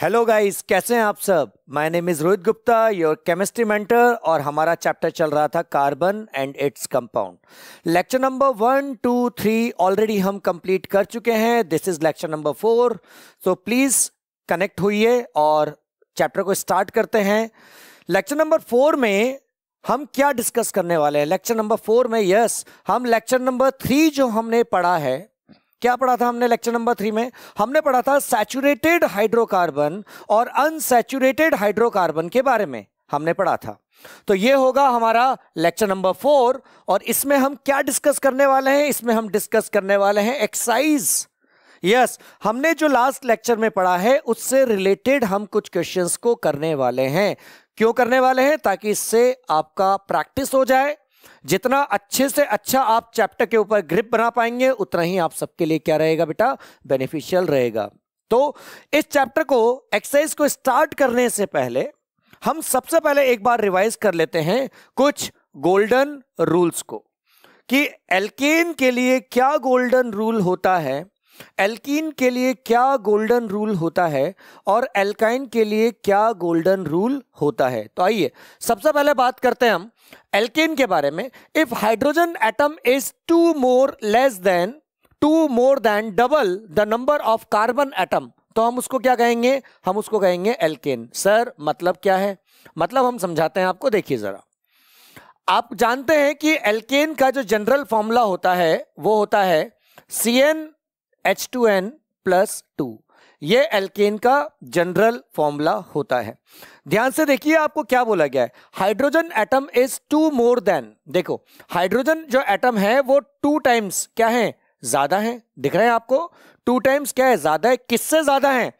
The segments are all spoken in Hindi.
हेलो गाइस कैसे हैं आप सब my name is Rohit Gupta your chemistry mentor और हमारा चैप्टर चल रहा था carbon and its compound lecture number one two three already हम कंप्लीट कर चुके हैं this is lecture number four so please connect होइए और चैप्टर को स्टार्ट करते हैं लेक्चर नंबर फोर में हम क्या डिस्कस करने वाले हैं लेक्चर नंबर फोर में यस yes, हम लेक्चर नंबर थ्री जो हमने पढ़ा है क्या पढ़ा था हमने लेक्चर नंबर थ्री में हमने पढ़ा था सैचुरेटेड हाइड्रोकार्बन और अनसेचुरेटेड हाइड्रोकार्बन के बारे में हमने पढ़ा था तो ये होगा हमारा लेक्चर नंबर फोर और इसमें हम क्या डिस्कस करने वाले हैं इसमें हम डिस्कस करने वाले हैं एक्साइज यस yes, हमने जो लास्ट लेक्चर में पढ़ा है उससे रिलेटेड हम कुछ क्वेश्चंस को करने वाले हैं क्यों करने वाले हैं ताकि इससे आपका प्रैक्टिस हो जाए जितना अच्छे से अच्छा आप चैप्टर के ऊपर ग्रिप बना पाएंगे उतना ही आप सबके लिए क्या रहेगा बेटा बेनिफिशियल रहेगा तो इस चैप्टर को एक्सरसाइज को स्टार्ट करने से पहले हम सबसे पहले एक बार रिवाइज कर लेते हैं कुछ गोल्डन रूल्स को कि एल्केन के लिए क्या गोल्डन रूल होता है एल्कीन के लिए क्या गोल्डन रूल होता है और एल्काइन के लिए क्या गोल्डन रूल होता है तो आइए सबसे पहले बात करते हैं हम एल्कीन के बारे में if hydrogen atom is two more less than two more than double the number of carbon atom तो हम उसको क्या कहेंगे हम उसको कहेंगे एल्केन सर मतलब क्या है मतलब हम समझाते हैं आपको देखिए जरा आप जानते हैं कि एल्केन का जो जनरल फॉर्मूला होता है वो होता है C N H two N plus two ये एल्केन का जनरल फॉर्मूला होता है ध्यान से देखिए आपको क्या बोला गया है hydrogen atom is two more than देखो हाइड्रोजन जो एटम है वो टू टाइम्स क्या है ज्यादा है दिख रहे हैं आपको टू टाइम्स क्या है ज्यादा है किससे ज्यादा है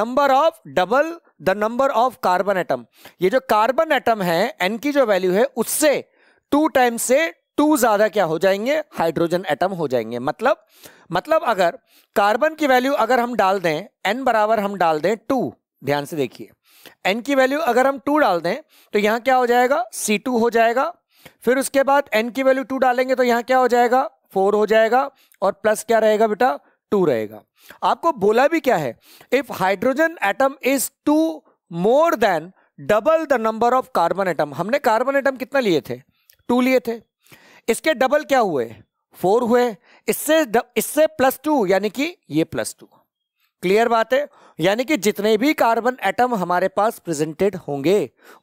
number of double the number of carbon atom ये जो कार्बन एटम है एन की जो वैल्यू है उससे टू टाइम्स से टू ज्यादा क्या हो जाएंगे हाइड्रोजन एटम हो जाएंगे मतलब मतलब अगर कार्बन की वैल्यू अगर हम डाल दें एन बराबर हम डाल दें टू ध्यान से देखिए एन की वैल्यू अगर हम टू डाल दें तो यहां क्या हो जाएगा सी टू हो जाएगा फिर उसके बाद एन की वैल्यू टू डालेंगे तो यहां क्या हो जाएगा फोर हो जाएगा और प्लस क्या रहेगा बेटा टू रहेगा आपको बोला भी क्या है if hydrogen atom is two more than double the number of carbon atom हमने कार्बन एटम कितना लिए थे टू लिए थे इसके डबल क्या हुए फोर हुए इससे इससे प्लस टू यानी कि ये प्लस टू क्लियर बात है यानी कि जितने भी कार्बन एटम हमारे पास प्रेजेंटेड होंगे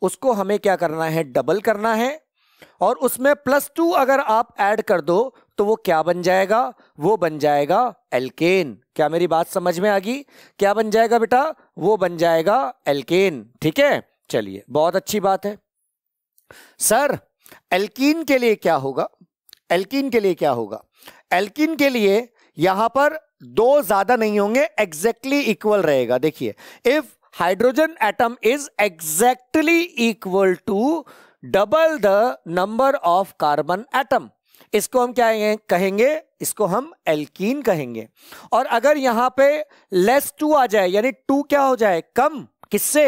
उसको हमें क्या करना है डबल करना है और उसमें प्लस टू अगर आप ऐड कर दो तो वो क्या बन जाएगा वो बन जाएगा एल्केन क्या मेरी बात समझ में आ गई क्या बन जाएगा बेटा वो बन जाएगा एल्केन ठीक है चलिए बहुत अच्छी बात है सर एल्कीन के लिए क्या होगा एल्किन के लिए क्या होगा एल्किन के लिए यहां पर दो ज्यादा नहीं होंगे एग्जैक्टली इक्वल रहेगा देखिए if hydrogen atom is exactly equal to double the number of carbon atom इसको हम क्या कहेंगे इसको हम एल्कीन कहेंगे और अगर यहां पे लेस टू आ जाए यानी टू क्या हो जाए कम किससे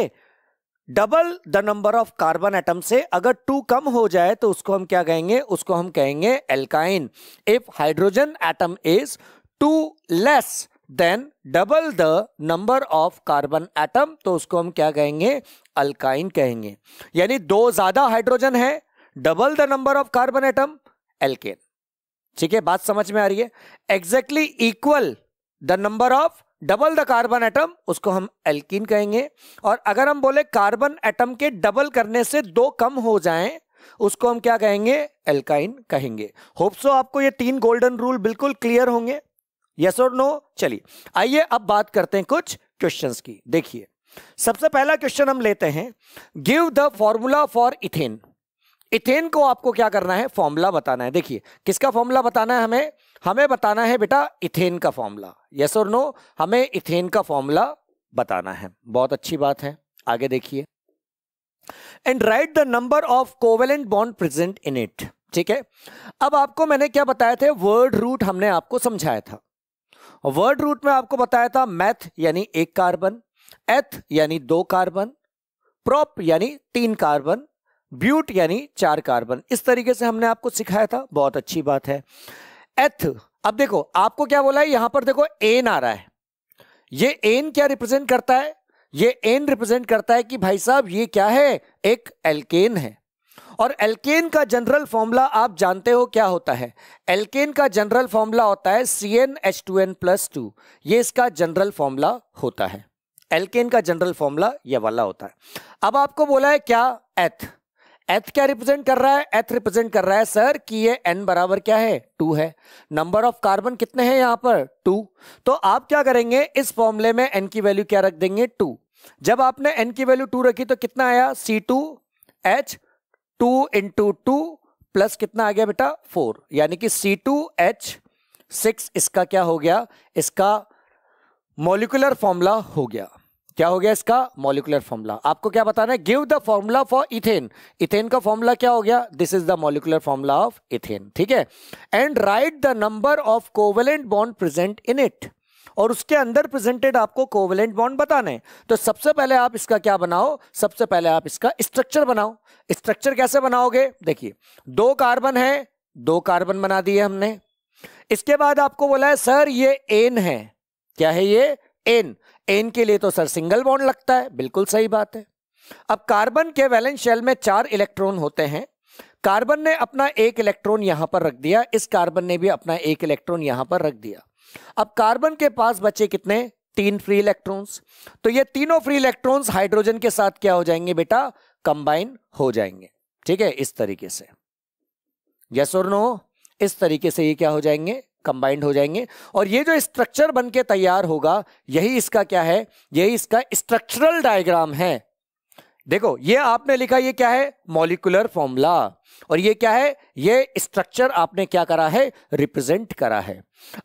double the number of carbon atom से अगर टू कम हो जाए तो उसको हम क्या कहेंगे उसको हम कहेंगे alkyne if hydrogen atom is two less than double the number of carbon atom तो उसको हम क्या कहेंगे अल्काइन कहेंगे यानी दो ज्यादा हाइड्रोजन है double the number of carbon atom alkane ठीक है बात समझ में आ रही है exactly equal the number of double the carbon atom उसको हम एल्किन कहेंगे और अगर हम बोले कार्बन एटम के डबल करने से दो कम हो जाएं उसको हम क्या कहेंगे एल्काइन कहेंगे होप्सो आपको ये तीन गोल्डन रूल बिल्कुल क्लियर होंगे यस और नो चलिए आइए अब बात करते हैं कुछ क्वेश्चंस की देखिए सबसे पहला क्वेश्चन हम लेते हैं give the formula for ethane ethane को आपको क्या करना है फॉर्मूला बताना है देखिए किसका फॉर्मूला बताना है हमें हमें बताना है बेटा इथेन का फॉर्मूला यस और नो हमें इथेन का फॉर्मूला बताना है बहुत अच्छी बात है आगे देखिए and write the number of covalent bond present in it ठीक है अब आपको मैंने क्या बताया थे वर्ड रूट हमने आपको समझाया था वर्ड रूट में आपको बताया था मैथ यानी एक कार्बन एथ यानी दो कार्बन प्रॉप यानी तीन कार्बन ब्यूट यानी चार कार्बन इस तरीके से हमने आपको सिखाया था बहुत अच्छी बात है एथ अब देखो आपको क्या बोला है यहां पर देखो एन आ रहा है ये एन क्या रिप्रेजेंट करता है ये एन रिप्रेजेंट करता है कि भाई साहब ये क्या है एक एल्केन है और एल्केन का जनरल फॉर्मूला आप जानते हो क्या होता है एल्केन का जनरल फॉर्मूला होता है C N H two N plus two ये इसका जनरल फॉर्मूला होता है एल्केन का जनरल फॉर्मूला यह वाला होता है अब आपको बोला है क्या एथ एथ क्या रिप्रेजेंट कर रहा है एथ रिप्रेजेंट कर रहा है सर कि ये एन बराबर क्या है टू है नंबर ऑफ कार्बन कितने हैं यहां पर टू तो आप क्या करेंगे इस फॉर्मुले में एन की वैल्यू क्या रख देंगे टू जब आपने एन की वैल्यू टू रखी तो कितना आया C two H two into two plus कितना आ गया बेटा फोर यानी कि सी टू एच सिक्स इसका क्या हो गया इसका मोलिकुलर फॉर्मूला हो गया क्या हो गया इसका मॉलिकुलर फॉर्मूला आपको क्या बताना है give the formula for ethane ethane का फॉर्मूला क्या हो गया this is the molecular formula of ethane ठीक है and write the number of covalent bond present in it और उसके अंदर प्रेजेंटेड आपको कोवेलेंट बॉन्ड बताना है तो सबसे पहले आप इसका क्या बनाओ सबसे पहले आप इसका स्ट्रक्चर बनाओ स्ट्रक्चर कैसे बनाओगे देखिए दो कार्बन है दो कार्बन बना दिए हमने इसके बाद आपको बोला है सर ये एन है क्या है ये एन एन के लिए तो सर सिंगल बॉन्ड लगता है बिल्कुल सही बात है अब कार्बन के वैलेंस शेल में चार इलेक्ट्रॉन होते हैं कार्बन ने अपना एक इलेक्ट्रॉन यहां पर रख दिया इस कार्बन ने भी अपना एक इलेक्ट्रॉन यहां पर रख दिया अब कार्बन के पास बचे कितने तीन फ्री इलेक्ट्रॉन्स तो ये तीनों फ्री इलेक्ट्रॉन्स हाइड्रोजन के साथ क्या हो जाएंगे बेटा कंबाइन हो जाएंगे ठीक है इस तरीके से यस और नो इस तरीके से ये क्या हो जाएंगे कंबाइंड हो जाएंगे और ये जो स्ट्रक्चर बन के तैयार होगा यही इसका क्या है यही इसका स्ट्रक्चरल डायग्राम है देखो ये आपने लिखा ये क्या है मॉलिकुलर फॉर्मूला और ये क्या है ये स्ट्रक्चर आपने क्या करा है रिप्रेजेंट करा है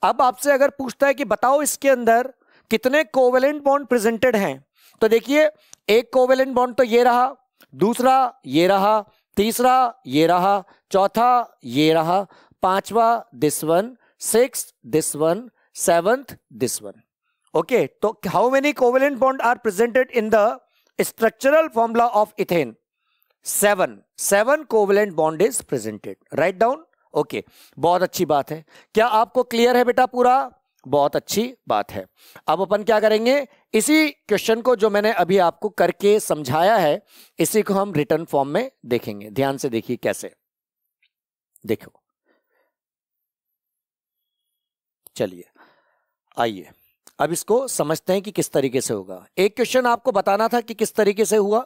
अब आपसे अगर पूछता है कि बताओ इसके अंदर कितने कोवेलेंट बॉन्ड प्रेजेंटेड हैं तो देखिए एक कोवेलेंट बॉन्ड तो ये रहा दूसरा ये रहा तीसरा ये रहा चौथा ये रहा पांचवा this one sixth this one, seventh this one. Okay, so how many covalent bond are presented in the structural formula of ethane? Seven. Seven covalent bond is presented. Write down. Okay okay, बहुत अच्छी बात है क्या आपको क्लियर है बेटा पूरा बहुत अच्छी बात है अब अपन क्या करेंगे इसी क्वेश्चन को जो मैंने अभी आपको करके समझाया है इसी को हम रिटर्न फॉर्म में देखेंगे ध्यान से देखिए कैसे देखो चलिए आइए अब इसको समझते हैं कि किस तरीके से होगा एक क्वेश्चन आपको बताना था कि किस तरीके से हुआ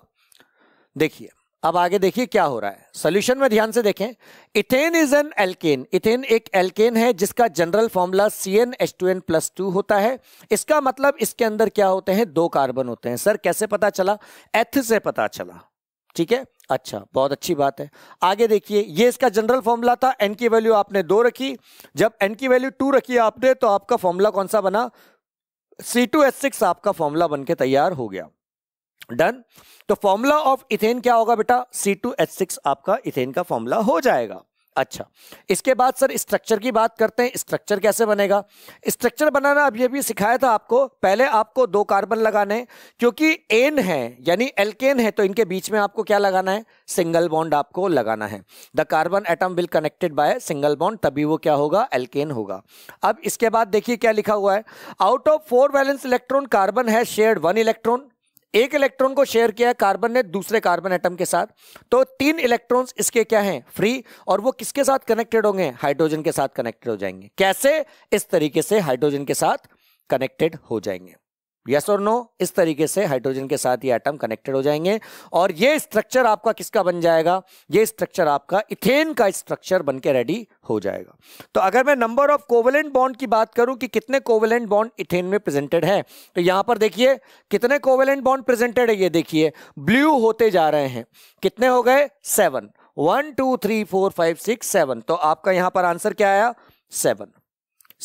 देखिए अब आगे देखिए क्या हो रहा है सोल्यूशन में ध्यान से देखें ethane is an alkane ethane एक एल्केन है जिसका general formula C N H two N plus two होता है इसका मतलब इसके अंदर क्या होते हैं दो कार्बन होते हैं सर कैसे पता चला एथ से पता चला ठीक है अच्छा बहुत अच्छी बात है आगे देखिए ये इसका जनरल फॉर्मूला था एन की वैल्यू आपने दो रखी जब एन की वैल्यू टू रखी आपने तो आपका फॉर्मूला कौन सा बना सी टू एस सिक्स आपका फॉर्मूला बन के तैयार हो गया डन तो फॉर्मूला ऑफ इथेन क्या होगा बेटा सी टू एच सिक्स आपका इथेन का फॉर्मूला हो जाएगा अच्छा इसके बाद सर स्ट्रक्चर की बात करते हैं स्ट्रक्चर कैसे बनेगा स्ट्रक्चर बनाना अब ये भी सिखाया था आपको पहले आपको दो कार्बन लगाने क्योंकि एन है यानी एल्केन है तो इनके बीच में आपको क्या लगाना है सिंगल बॉन्ड आपको लगाना है the carbon atom will connected by single bond तभी वो क्या होगा एल्केन होगा अब इसके बाद देखिए क्या लिखा हुआ है out of four valence electron carbon है शेयर वन इलेक्ट्रॉन एक इलेक्ट्रॉन को शेयर किया है कार्बन ने दूसरे कार्बन एटम के साथ तो तीन इलेक्ट्रॉन्स इसके क्या हैं फ्री और वो किसके साथ कनेक्टेड होंगे हाइड्रोजन के साथ कनेक्टेड हो जाएंगे कैसे इस तरीके से हाइड्रोजन के साथ कनेक्टेड हो जाएंगे यस और नो इस तरीके से हाइड्रोजन के साथ ये एटम कनेक्टेड हो जाएंगे और ये स्ट्रक्चर आपका किसका बन जाएगा ये स्ट्रक्चर आपका इथेन का स्ट्रक्चर बन के रेडी हो जाएगा तो अगर मैं नंबर ऑफ कोवेलेंट बॉन्ड की बात करूं कि कितने कोवेलेंट बॉन्ड इथेन में प्रेजेंटेड है तो यहां पर देखिए कितने कोवेलेंट बॉन्ड प्रेजेंटेड है ये देखिए ब्लू होते जा रहे हैं कितने हो गए seven one two three four five six seven तो आपका यहां पर आंसर क्या आया सेवन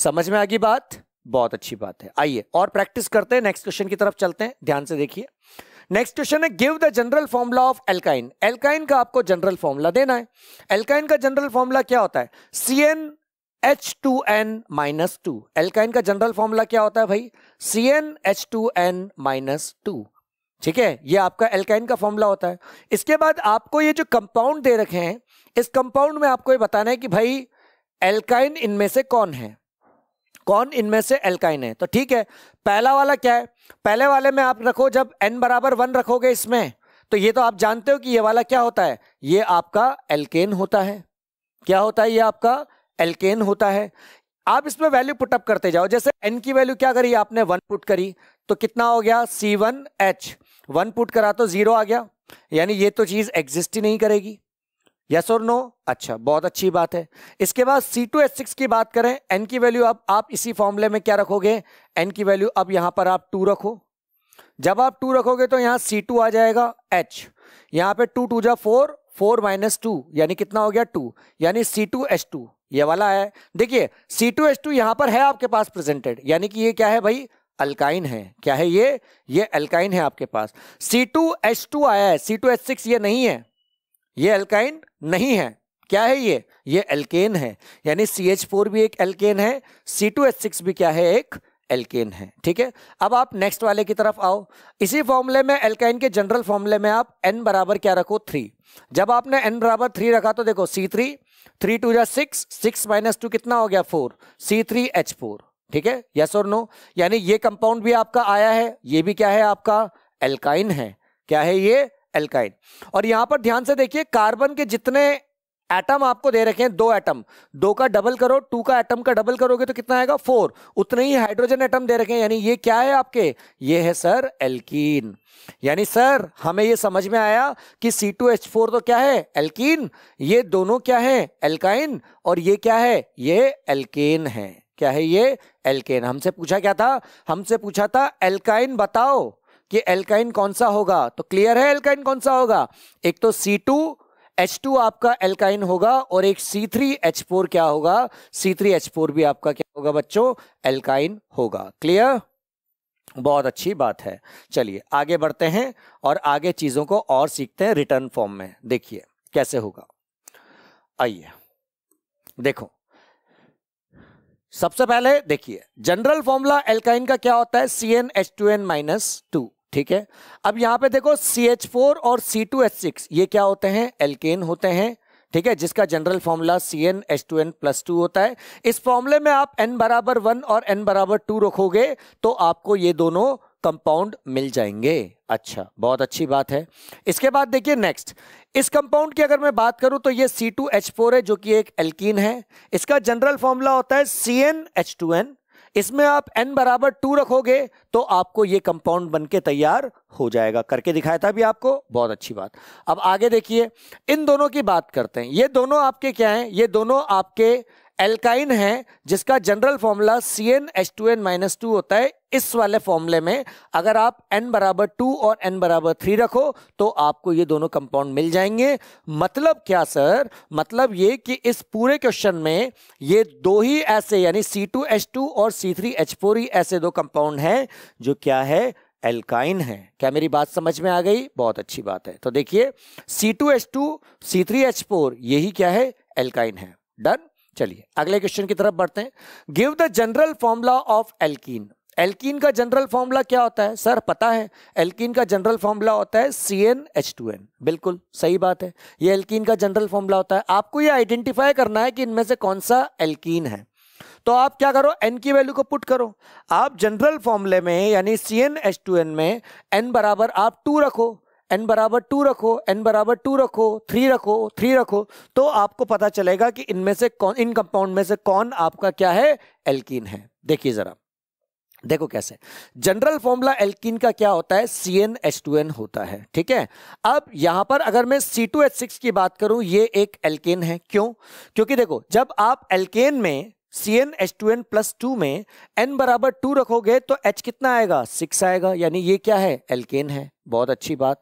समझ में आ गई बात बहुत अच्छी बात है आइए और प्रैक्टिस करते हैं नेक्स्ट क्वेश्चन की तरफ चलते हैं ध्यान से देखिए नेक्स्ट क्वेश्चन है give the general formula of alkyne alkyne का आपको जनरल फॉर्मूला देना है एल्काइन का जनरल फॉर्मूला क्या होता है C N H two N minus two alkyne का जनरल फॉर्मूला क्या होता है भाई C N H two N minus two ठीक है ये आपका एल्काइन का फॉर्मूला होता है इसके बाद आपको ये जो कंपाउंड दे रखे हैं इस कंपाउंड में आपको ये बताना है कि भाई एल्काइन इनमें से कौन है कौन इनमें से एल्काइन है तो ठीक है पहला वाला क्या है पहले वाले में आप रखो जब एन बराबर वन रखोगे इसमें तो ये तो आप जानते हो कि ये वाला क्या होता है ये आपका एल्केन होता है क्या होता है ये आपका एल्केन होता है आप इसमें वैल्यू पुटअप करते जाओ जैसे एन की वैल्यू क्या करी आपने वन पुट करी तो कितना हो गया C one H one put करा तो जीरो आ गया यानी ये तो चीज़ एग्जिस्ट ही नहीं करेगी यस और नो अच्छा बहुत अच्छी बात है इसके बाद सी टू एच सिक्स की बात करें एन की वैल्यू अब आप इसी फॉर्मूले में क्या रखोगे एन की वैल्यू अब यहां पर आप टू रखो जब आप टू रखोगे तो यहां सी टू आ जाएगा एच यहाँ पे टू टू जा फोर फोर माइनस टू यानी कितना हो गया टू यानी सी टू एच टू ये वाला है देखिए सी टू एच टू यहाँ पर है आपके पास प्रेजेंटेड यानी कि ये क्या है भाई अल्काइन है क्या है ये ये अल्काइन है आपके पास सी टू एच टू आया है सी टू एच सिक्स ये नहीं है ये एल्काइन नहीं है क्या है ये ये एल्केन है यानी सी एच फोर भी एक एल्केन है सी टू एच सिक्स भी क्या है एक एल्केन है ठीक है अब आप नेक्स्ट वाले की तरफ आओ इसी फॉर्मूले में एल्काइन के जनरल फॉर्मूले में आप एन बराबर क्या रखो थ्री जब आपने एन बराबर थ्री रखा तो देखो सी थ्री थ्री टू या सिक्स सिक्स माइनस टू कितना हो गया four C three H four ठीक है यस और नो यानी ये कंपाउंड भी आपका आया है ये भी क्या है आपका एल्काइन है क्या है ये एल्काइन और यहां पर ध्यान से देखिए कार्बन के जितने एटम आपको दे रखे हैं दो एटम दो का डबल करो टू का एटम का डबल करोगे तो कितना आएगा फोर उतने ही हाइड्रोजन एटम दे रखे हैं यानी ये क्या है आपके ये है सर एल्कीन यानी सर हमें ये समझ में आया कि C2H4 तो क्या है एल्कीन ये दोनों क्या है एल्काइन और ये क्या है ये एल्केन है क्या है ये एल्केन हमसे पूछा क्या था हमसे पूछा था एल्काइन बताओ कि एल्काइन कौन सा होगा तो क्लियर है एल्काइन कौन सा होगा एक तो सी टू एच टू आपका एल्काइन होगा और एक सी थ्री एच फोर क्या होगा सी थ्री एच फोर भी आपका क्या होगा बच्चों एल्काइन होगा क्लियर बहुत अच्छी बात है चलिए आगे बढ़ते हैं और आगे चीज़ों को और सीखते हैं रिटर्न फॉर्म में देखिए कैसे होगा आइए देखो सबसे पहले देखिए जनरल फॉर्मूला एल्काइन का क्या होता है C N H two N minus two ठीक है अब यहां पे देखो CH4 और C2H6 ये क्या होते हैं एल्केन होते हैं ठीक है जिसका general formula C N H two N plus two होता है इस फॉर्मूले में आप एन बराबर वन और एन बराबर टू रखोगे तो आपको ये दोनों कंपाउंड मिल जाएंगे अच्छा बहुत अच्छी बात है इसके बाद देखिए नेक्स्ट इस कंपाउंड की अगर मैं बात करूं तो ये सी टू एच फोर है जो कि एक एल्कीन है इसका जनरल फॉर्मूला होता है C N H two n इसमें आप एन बराबर टू रखोगे तो आपको ये कंपाउंड बन के तैयार हो जाएगा करके दिखाया था भी आपको बहुत अच्छी बात अब आगे देखिए इन दोनों की बात करते हैं ये दोनों आपके क्या हैं ये दोनों आपके एल्काइन है जिसका general formula C N H two N minus two होता है इस वाले फॉर्मूले में अगर आप n बराबर टू और n बराबर थ्री रखो तो आपको ये दोनों कंपाउंड मिल जाएंगे मतलब क्या सर मतलब ये कि इस पूरे क्वेश्चन में ये दो ही ऐसे यानी सी टू एच टू और सी थ्री एच फोर ही ऐसे दो कंपाउंड हैं जो क्या है एल्काइन है क्या मेरी बात समझ में आ गई बहुत अच्छी बात है तो देखिए C two H two C three H four यही क्या है एल्काइन है डन चलिए अगले क्वेश्चन की तरफ बढ़ते हैं give the general formula of alkene alkene का जनरल फॉर्मूला क्या होता है सर पता है एल्कीन का जनरल फॉर्मूला होता है C N H two n बिल्कुल सही बात है ये एल्कीन का जनरल फॉर्मूला होता है आपको ये आइडेंटिफाई करना है कि इनमें से कौन सा एल्कीन है तो आप क्या करो एन की वैल्यू को पुट करो आप जनरल फॉर्मूले में यानी C N H two n में एन बराबर आप टू रखो एन बराबर टू रखो एन बराबर टू रखो थ्री रखो थ्री रखो तो आपको पता चलेगा कि इनमें से कौन इन कंपाउंड में से कौन आपका क्या है एल्कीन है देखिए ज़रा देखो कैसे जनरल फॉर्मूला एल्किन का क्या होता है C N H two N होता है ठीक है अब यहां पर अगर मैं सी टू एच सिक्स की बात करूं ये एक एल्केन है क्यों क्योंकि देखो जब आप एल्केन में C N H two N plus two में एन बराबर टू रखोगे तो एच कितना आएगा सिक्स आएगा यानी ये क्या है एल्केन है बहुत अच्छी बात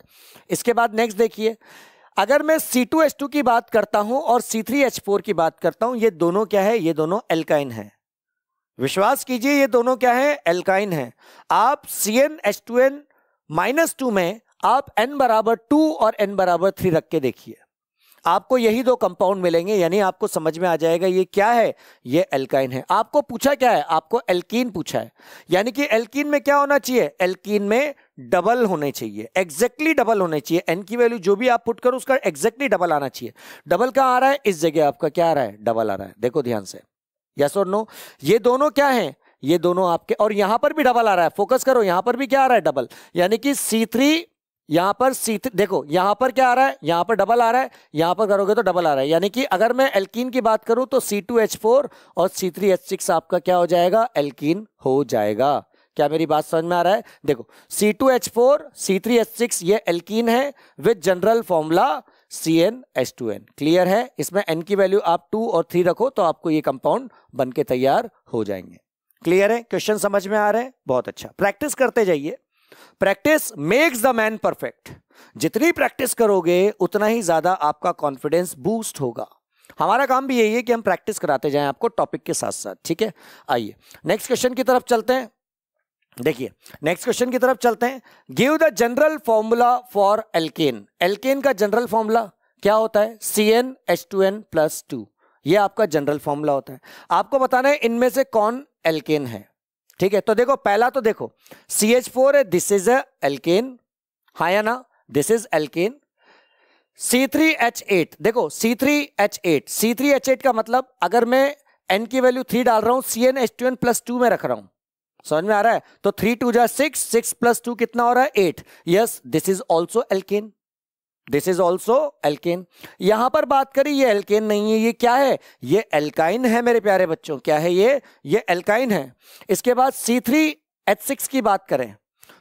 इसके बाद नेक्स्ट देखिए अगर मैं सी टू एच टू की बात करता हूं और सी थ्री एच फोर की बात करता हूं ये दोनों क्या है ये दोनों एल्काइन है विश्वास कीजिए ये दोनों क्या है एल्काइन है आप C N H two N minus two में आप एन बराबर टू और एन बराबर थ्री रख के देखिए आपको यही दो कंपाउंड मिलेंगे यानी आपको समझ में आ जाएगा ये क्या है ये एल्काइन है आपको पूछा क्या है आपको एल्कीन पूछा है यानी कि एल्कीन में क्या होना चाहिए एल्कीन में डबल होने चाहिए एग्जैक्टली exactly डबल होने चाहिए एन की वैल्यू जो भी आप पुट करो उसका एग्जैक्टली exactly डबल आना चाहिए डबल का आ रहा है इस जगह आपका क्या आ रहा है डबल आ रहा है देखो ध्यान से यस और नो ये दोनों क्या है ये दोनों आपके और यहां पर भी डबल आ रहा है फोकस करो यहां पर भी क्या आ रहा है डबल यानी कि सी थ्री यहां पर सी देखो यहां पर क्या आ रहा है यहां पर डबल आ रहा है यहां पर करोगे तो डबल आ रहा है यानी कि अगर मैं एल्कीन की बात करूं तो सी टू एच फोर और सी थ्री एच सिक्स आपका क्या हो जाएगा एल्कीन हो जाएगा क्या मेरी बात समझ में आ रहा है देखो C two H four C three H six ये एल्कीन है with general formula C N H two n clear है इसमें एन की वैल्यू आप टू और थ्री रखो तो आपको ये कंपाउंड बन के तैयार हो जाएंगे क्लियर है क्वेश्चन समझ में आ रहे हैं बहुत अच्छा प्रैक्टिस करते जाइए practice makes the man perfect जितनी प्रैक्टिस करोगे उतना ही ज्यादा आपका कॉन्फिडेंस बूस्ट होगा हमारा काम भी यही है कि हम प्रैक्टिस कराते जाएं आपको टॉपिक के साथ साथ ठीक है आइए नेक्स्ट क्वेश्चन की तरफ चलते हैं देखिए नेक्स्ट क्वेश्चन की तरफ चलते हैं give the general formula for alkane alkane का जनरल फॉर्मूला क्या होता है C N H two N plus two यह आपका जनरल फॉर्मूला होता है आपको बताना है इनमें से कौन एल्केन है ठीक है तो देखो पहला तो देखो सी एच फोर है दिस इज एल्केन हाँ या ना this is alkane C three H eight देखो C three H eight C three H eight का मतलब अगर मैं एन की वैल्यू थ्री डाल रहा हूं C N H two N plus two में रख रहा हूं समझ में आ रहा है तो थ्री टू जा सिक्स सिक्स प्लस टू कितना हो रहा है eight yes this is also alkane this is also alkane यहां पर बात करी ये एल्केन नहीं है ये क्या है ये एल्काइन है मेरे प्यारे बच्चों क्या है ये ये एल्काइन है इसके बाद सी थ्री एच सिक्स की बात करें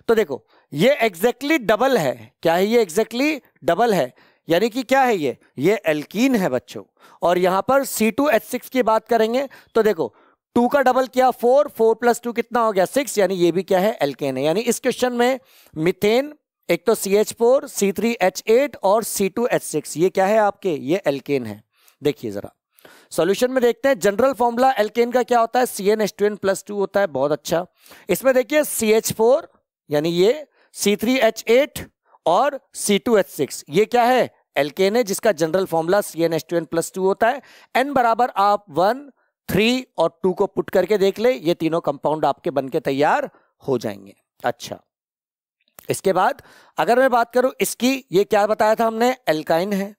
तो देखो ये एग्जैक्टली exactly डबल है क्या है ये एग्जैक्टली exactly डबल है यानी कि क्या है ये ये एल्कीन है बच्चों और यहां पर सी टू एच सिक्स की बात करेंगे तो देखो टू का डबल किया फोर फोर प्लस टू कितना हो गया सिक्स यानी ये भी क्या है एल्केन है यानी इस क्वेश्चन में मिथेन एक तो C H four C three H eight और सी टू एच सिक्स ये क्या है आपके ये एल्केन है देखिए ज़रा सॉल्यूशन में देखते हैं जनरल फॉर्मूला एल्केन का क्या होता है C N H two N plus two होता है बहुत अच्छा इसमें देखिए सी एच फोर यानी ये सी थ्री एच एट और सी टू एच सिक्स ये क्या है एल्केन है जिसका general formula C N H two N plus two होता है एन बराबर आप वन थ्री और टू को पुट करके देख ले ये तीनों कंपाउंड आपके बन के तैयार हो जाएंगे अच्छा इसके बाद अगर मैं बात करूं इसकी ये क्या बताया था हमने एल्काइन है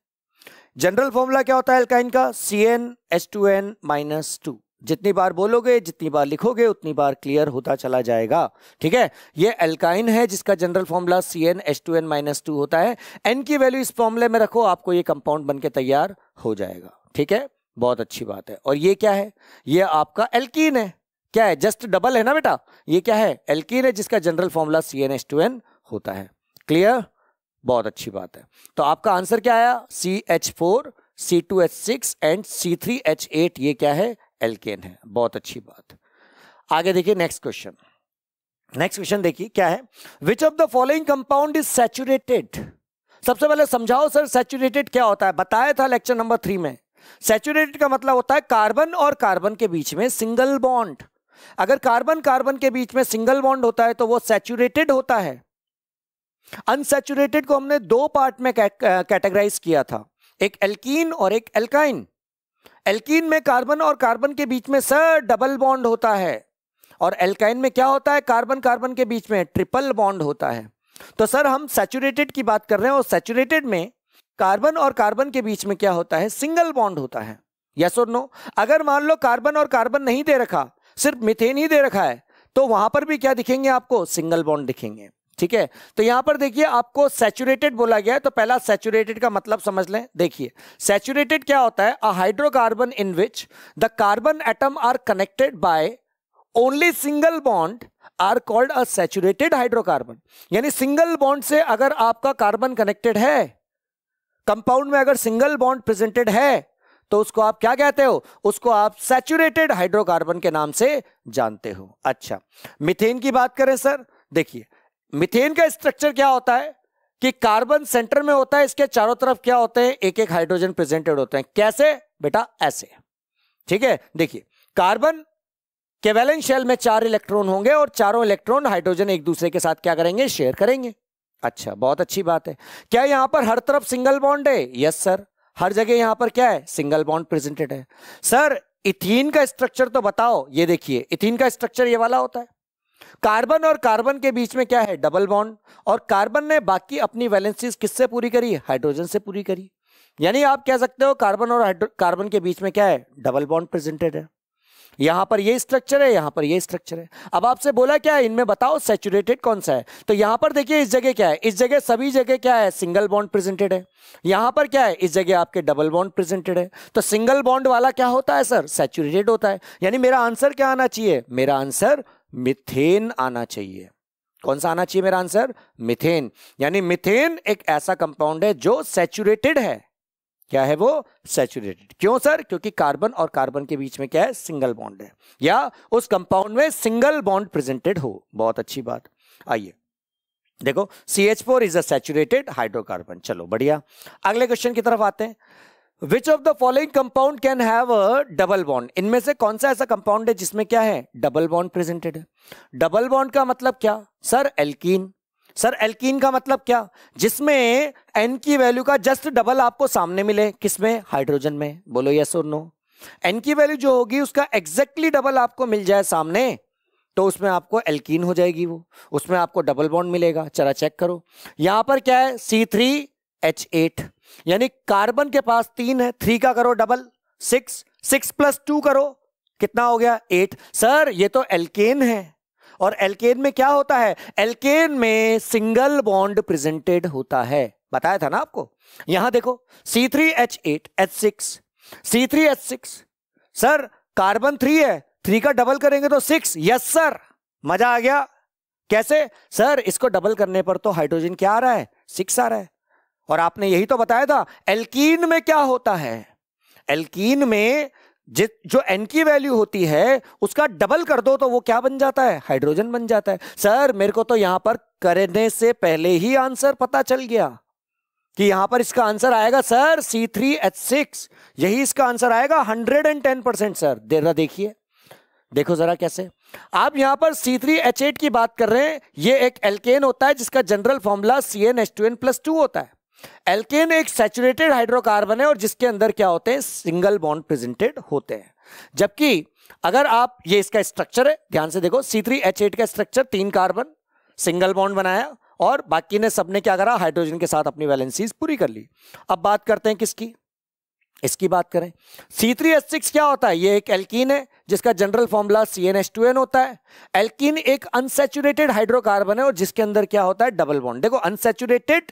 जनरल फॉर्मूला क्या होता है एल्काइन का C N S two N minus two जितनी बार बोलोगे जितनी बार लिखोगे उतनी बार क्लियर होता चला जाएगा ठीक है ये एल्काइन है जिसका general formula C N S two N minus two होता है एन की वैल्यू इस फॉर्मूले में रखो आपको ये कंपाउंड बनके तैयार हो जाएगा ठीक है बहुत अच्छी बात है और ये क्या है ये आपका एल्कीन है क्या है जस्ट डबल है ना बेटा ये क्या है एल्कीन है जिसका general formula C N S two N होता है क्लियर बहुत अच्छी बात है तो आपका आंसर क्या आया C H four C two H six and C three H eight ये क्या है एल्केन है बहुत अच्छी बात आगे देखिए नेक्स्ट क्वेश्चन नेक्स्ट क्वेश्चन देखिए क्या है which of the following compound is saturated सबसे पहले समझाओ सर सैचुरेटेड क्या होता है बताया था लेक्चर नंबर थ्री में सैचुरेटेड का मतलब होता है कार्बन और कार्बन के बीच में सिंगल बॉन्ड अगर कार्बन कार्बन के बीच में सिंगल बॉन्ड होता है तो वो सैचुरेटेड होता है अनसेचुरेटेड को हमने दो पार्ट में कैटेगराइज uh, किया था एक एल्कीन और एक एल्काइन एल्कीन में कार्बन और कार्बन के बीच में सर डबल बॉन्ड होता है और एल्काइन में क्या होता है कार्बन कार्बन के बीच में ट्रिपल बॉन्ड होता है तो सर हम सेचुरेटेड की बात कर रहे हैं और सैचुरेटेड में कार्बन और कार्बन के बीच में क्या होता है सिंगल बॉन्ड होता है यस और नो अगर मान लो कार्बन और कार्बन नहीं दे रखा सिर्फ मिथेन ही दे रखा है तो वहां पर भी क्या दिखेंगे आपको सिंगल बॉन्ड दिखेंगे ठीक है तो यहां पर देखिए आपको सेचुरेटेड बोला गया है तो पहला सेचुरेटेड का मतलब समझ लें देखिए सैचुरेटेड क्या होता है a hydrocarbon in which the carbon atom are connected by only single bond are called a saturated hydrocarbon यानी सिंगल बॉन्ड से अगर आपका कार्बन कनेक्टेड है कंपाउंड में अगर सिंगल बॉन्ड प्रेजेंटेड है तो उसको आप क्या कहते हो उसको आप सेचुरेटेड हाइड्रोकार्बन के नाम से जानते हो अच्छा मिथेन की बात करें सर देखिए मिथेन का स्ट्रक्चर क्या होता है कि कार्बन सेंटर में होता है इसके चारों तरफ क्या होते हैं एक एक हाइड्रोजन प्रेजेंटेड होते हैं कैसे बेटा ऐसे ठीक है देखिए कार्बन के शेल में चार इलेक्ट्रॉन होंगे और चारों इलेक्ट्रॉन हाइड्रोजन एक दूसरे के साथ क्या करेंगे शेयर करेंगे अच्छा बहुत अच्छी बात है क्या यहां पर हर तरफ सिंगल बॉन्ड है यस सर हर जगह यहां पर क्या है सिंगल बॉन्ड प्रेजेंटेड है सर इथीन का स्ट्रक्चर तो बताओ ये देखिए इथीन का स्ट्रक्चर ये वाला होता है कार्बन और कार्बन के बीच में क्या है डबल बॉन्ड और कार्बन ने बाकी अपनी वैलेंसीज किससे पूरी करी हाइड्रोजन से पूरी करी यानी आप कह सकते हो कार्बन और कार्बन के बीच में क्या है डबल बॉन्ड प्रेजेंटेड है यहां पर ये स्ट्रक्चर है यहां पर ये स्ट्रक्चर है अब आपसे बोला क्या है इनमें बताओ सेचुरेटेड कौन सा है तो यहां पर देखिए इस जगह क्या है इस जगह सभी जगह क्या है सिंगल बॉन्ड प्रेजेंटेड है यहां पर क्या है इस जगह आपके डबल बॉन्ड प्रेजेंटेड है तो सिंगल बॉन्ड वाला क्या होता है सर सेचुरेटेड होता है यानी मेरा आंसर क्या आना चाहिए मेरा आंसर मिथेन आना चाहिए कौन सा आना चाहिए मेरा आंसर मिथेन यानी मिथेन एक ऐसा कंपाउंड है जो सेचुरेटेड है क्या है वो सेचुरेटेड क्यों सर क्योंकि कार्बन और कार्बन के बीच में क्या है सिंगल बॉन्ड है या उस कंपाउंड में सिंगल बॉन्ड प्रेजेंटेड हो बहुत अच्छी बात आइए देखो C H four is a saturated hydrocarbon चलो बढ़िया अगले क्वेश्चन की तरफ आते हैं which of the following compound can have a double bond इनमें से कौन सा ऐसा कंपाउंड है जिसमें क्या है डबल बॉन्ड प्रेजेंटेड है डबल बॉन्ड का मतलब क्या सर एल्कीन सर एल्कीन का मतलब क्या जिसमें एन की वैल्यू का जस्ट डबल आपको सामने मिले किसमें हाइड्रोजन में बोलो यस और नो एन की वैल्यू जो होगी उसका एग्जैक्टली डबल आपको मिल जाए सामने तो उसमें आपको एल्कीन हो जाएगी वो उसमें आपको डबल बॉन्ड मिलेगा चरा चेक करो यहां पर क्या है सी थ्री एच एट यानी कार्बन के पास तीन है थ्री का करो double six six plus two करो कितना हो गया एट सर ये तो एल्केन है और एल्केन में क्या होता है एल्केन में सिंगल बॉन्ड प्रेजेंटेड होता है बताया था ना आपको यहां देखो C three H eight H six C three H six sir carbon three है थ्री का डबल करेंगे तो सिक्स यस सर मजा आ गया कैसे सर इसको डबल करने पर तो हाइड्रोजन क्या आ रहा है सिक्स आ रहा है और आपने यही तो बताया था एल्कीन में क्या होता है एल्कीन में जिस जो एन की वैल्यू होती है उसका डबल कर दो तो वो क्या बन जाता है हाइड्रोजन बन जाता है सर मेरे को तो यहां पर करने से पहले ही आंसर पता चल गया कि यहां पर इसका आंसर आएगा sir C three H six यही इसका आंसर आएगा hundred and ten percent sir देना देखिए देखो जरा कैसे आप यहां पर सी थ्री एच एट की बात कर रहे हैं ये एक एल्केन होता है जिसका general formula C N H two N plus two होता है एल्केन एक सेचुरेटेड हाइड्रोकार्बन है और जिसके अंदर क्या होते हैं सिंगल बॉन्ड प्रेजेंटेड होते हैं जबकि अगर आप ये इसका स्ट्रक्चर है ध्यान से देखो C3H8 का स्ट्रक्चर तीन कार्बन सिंगल बॉन्ड बनाया और बाकी ने सबने क्या करा हाइड्रोजन के साथ अपनी वैलेंसीज पूरी कर ली अब बात करते हैं किसकी इसकी बात करें C3H6 क्या होता है ये एक एल्कीन है जिसका जनरल फॉर्मूला CnH2n होता है एल्कीन एक अनसेचुरेटेड हाइड्रोकार्बन है और जिसके अंदर क्या होता है डबल बॉन्ड देखो अनसेचुरेटेड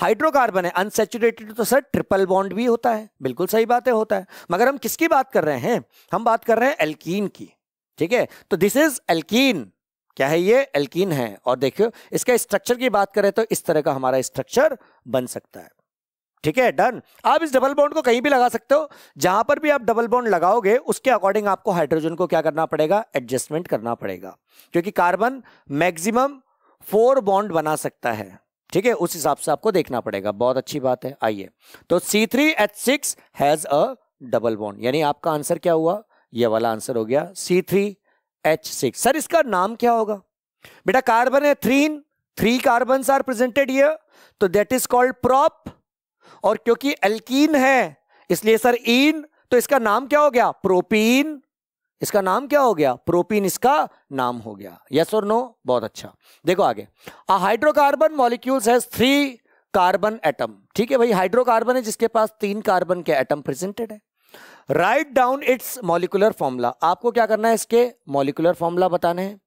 हाइड्रोकार्बन है अनसेचुरेटेड तो सर ट्रिपल बॉन्ड भी होता है बिल्कुल सही बात है होता है मगर हम किसकी बात कर रहे हैं हम बात कर रहे हैं एल्कीन की ठीक है तो दिस इज एल्कीन क्या है ये एल्कीन है और देखियो इसका स्ट्रक्चर की बात करें तो इस तरह का हमारा स्ट्रक्चर बन सकता है ठीक है डन आप इस डबल बॉन्ड को कहीं भी लगा सकते हो जहां पर भी आप डबल बॉन्ड लगाओगे उसके अकॉर्डिंग आपको हाइड्रोजन को क्या करना पड़ेगा एडजस्टमेंट करना पड़ेगा क्योंकि कार्बन मैक्सिमम फोर बॉन्ड बना सकता है ठीक है उस हिसाब से आपको देखना पड़ेगा बहुत अच्छी बात है आइए तो C three H six has a double bond यानी आपका आंसर क्या हुआ ये वाला आंसर हो गया C three H six sir इसका नाम क्या होगा बेटा कार्बन है three three carbon are presented ये तो दैट इज कॉल्ड प्रॉप और क्योंकि एल्कीन है इसलिए सर इन तो इसका नाम क्या हो गया प्रोपीन इसका नाम क्या हो गया प्रोपीन इसका नाम हो गया यस और नो बहुत अच्छा देखो आगे hydrocarbon molecules has three carbon atom ठीक है भाई हाइड्रोकार्बन है जिसके पास तीन कार्बन के एटम प्रेजेंटेड है right down it's molecular formula आपको क्या करना है इसके मॉलिकुलर फॉर्मूला बताना है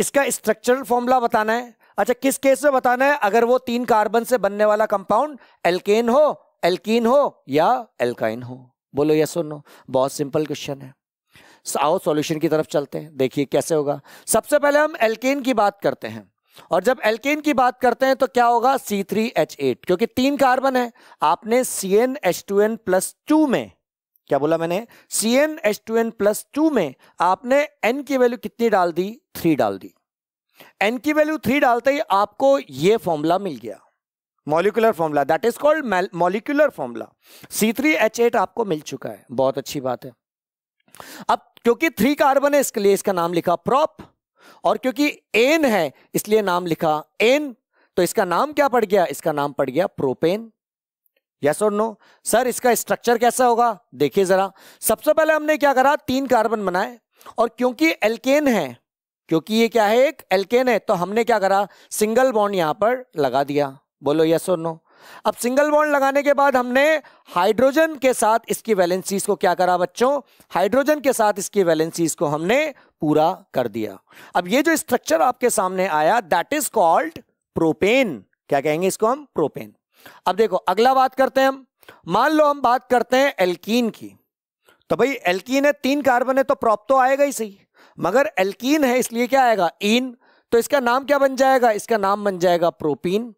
इसका स्ट्रक्चरल फॉर्मूला बताना है अच्छा किस केस में बताना है अगर वो तीन कार्बन से बनने वाला कंपाउंड एल्केन हो एल्कीन हो या एल्काइन हो बोलो यस और नो बहुत सिंपल क्वेश्चन है आओ सॉल्यूशन की तरफ चलते हैं देखिए कैसे होगा सबसे पहले हम एल्केन की बात करते हैं और जब एल्केन की बात करते हैं तो क्या होगा C3H8 क्योंकि तीन कार्बन है आपने CnH2n प्लस टू में क्या बोला मैंने CnH2n प्लस टू में आपने N की वैल्यू कितनी डाल दी थ्री डाल दी N की वैल्यू थ्री डालते ही आपको ये फॉर्मूला मिल गया molecular formula that is called molecular formula C3H8 आपको मिल चुका है बहुत अच्छी बात है अब क्योंकि थ्री कार्बन है इसके लिए इसका नाम लिखा प्रॉप और क्योंकि एन है इसलिए नाम लिखा एन तो इसका नाम क्या पड़ गया इसका नाम पड़ गया प्रोपेन यस और नो सर इसका स्ट्रक्चर कैसा होगा देखिए जरा सबसे पहले हमने क्या करा तीन कार्बन बनाए और क्योंकि एल्केन है क्योंकि ये क्या है एक एल्केन है तो हमने क्या करा सिंगल बॉन्ड यहां पर लगा दिया बोलो यस और नो अब सिंगल बॉन्ड लगाने के बाद हमने हाइड्रोजन के साथ इसकी वैलेंसीज को क्या करा बच्चों हाइड्रोजन के साथ इसकी वैलेंसीज को हमने पूरा कर दिया अब ये जो स्ट्रक्चर आपके सामने आया दैट इज कॉल्ड प्रोपेन क्या कहेंगे इसको हम प्रोपेन अब देखो अगला बात करते हैं हम मान लो हम बात करते हैं एल्कीन की तो भाई एल्कीन है तीन कार्बन है तो प्रॉप तो आएगा ही सही मगर एल्कीन है इसलिए क्या आएगा इन तो इसका नाम क्या बन जाएगा इसका नाम बन जाएगा प्रोपीन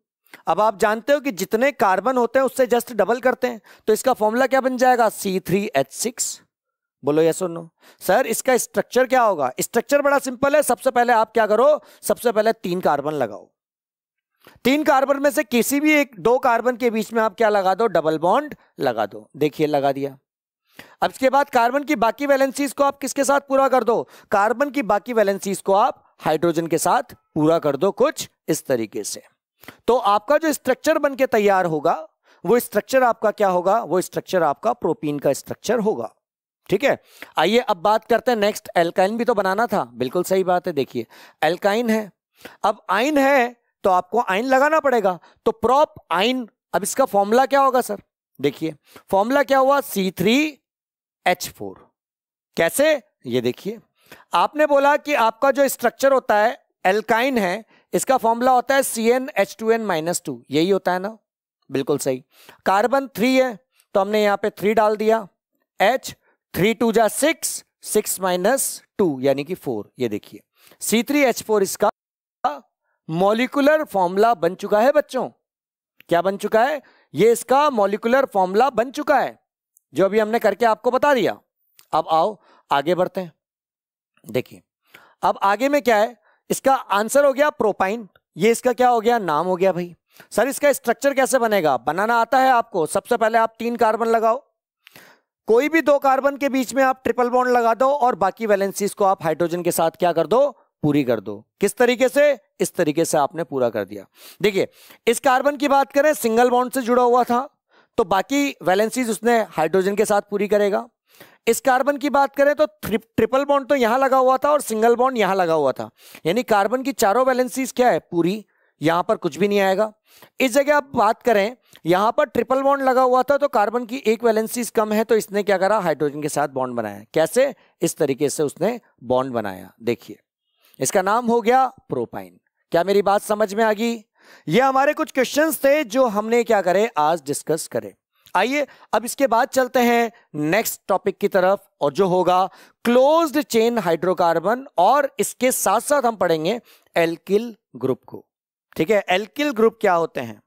अब आप जानते हो कि जितने कार्बन होते हैं उससे जस्ट डबल करते हैं तो इसका फॉर्मूला क्या बन जाएगा सी थ्री एच सिक्स बोलो यस सुनो सर इसका स्ट्रक्चर क्या होगा स्ट्रक्चर बड़ा सिंपल है सबसे पहले आप क्या करो सबसे पहले तीन कार्बन लगाओ तीन कार्बन में से किसी भी एक दो कार्बन के बीच में आप क्या लगा दो डबल बॉन्ड लगा दो देखिए लगा दिया अब इसके बाद कार्बन की बाकी वैलेंसीज को आप किसके साथ पूरा कर दो कार्बन की बाकी वैलेंसीज को आप हाइड्रोजन के साथ पूरा कर दो कुछ इस तरीके से तो आपका जो स्ट्रक्चर बन के तैयार होगा वो स्ट्रक्चर आपका क्या होगा वो स्ट्रक्चर आपका प्रोटीन का स्ट्रक्चर होगा ठीक है आइए अब बात करते हैं नेक्स्ट एल्काइन भी तो बनाना था बिल्कुल सही बात है देखिए एल्काइन है अब आइन है तो आपको आइन लगाना पड़ेगा तो प्रॉप आइन अब इसका फॉर्मूला क्या होगा सर देखिए फॉर्मूला क्या हुआ सी थ्री एच फोर कैसे ये देखिए आपने बोला कि आपका जो स्ट्रक्चर होता है एल्काइन है इसका फॉर्मूला होता है C N H two N minus two यही होता है ना बिल्कुल सही कार्बन थ्री है तो हमने यहाँ पे थ्री डाल दिया एच थ्री टू जा सिक्स सिक्स माइनस टू यानी कि फोर ये देखिए सी थ्री एच फोर इसका मॉलिकुलर फॉर्मूला बन चुका है बच्चों क्या बन चुका है ये इसका मॉलिकुलर फॉर्मूला बन चुका है जो अभी हमने करके आपको बता दिया अब आओ आगे बढ़ते हैं देखिए अब आगे में क्या है इसका आंसर हो गया प्रोपाइन ये इसका क्या हो गया नाम हो गया भाई सर इसका स्ट्रक्चर कैसे बनेगा बनाना आता है आपको सबसे पहले आप तीन कार्बन लगाओ कोई भी दो कार्बन के बीच में आप ट्रिपल बॉन्ड लगा दो और बाकी वैलेंसीज को आप हाइड्रोजन के साथ क्या कर दो पूरी कर दो किस तरीके से इस तरीके से आपने पूरा कर दिया देखिए इस कार्बन की बात करें सिंगल बॉन्ड से जुड़ा हुआ था तो बाकी वैलेंसीज उसने हाइड्रोजन के साथ पूरी करेगा इस कार्बन की बात करें तो ट्रि, ट्रिपल बॉन्ड तो यहां लगा हुआ था और सिंगल बॉन्ड यहां लगा हुआ था यानी कार्बन की चारों बैलेंसीज क्या है पूरी यहां पर कुछ भी नहीं आएगा इस जगह आप बात करें यहां पर ट्रिपल बॉन्ड लगा हुआ था तो कार्बन की एक वैलेंसीज कम है तो इसने क्या करा हाइड्रोजन के साथ बॉन्ड बनाया कैसे इस तरीके से उसने बॉन्ड बनाया देखिए इसका नाम हो गया प्रोपाइन क्या मेरी बात समझ में आ गई ये हमारे कुछ क्वेश्चंस थे जो हमने क्या करे आज डिस्कस करे आइए अब इसके बाद चलते हैं नेक्स्ट टॉपिक की तरफ और जो होगा क्लोज्ड चेन हाइड्रोकार्बन और इसके साथ साथ हम पढ़ेंगे एल्किल ग्रुप को ठीक है एल्किल ग्रुप क्या होते हैं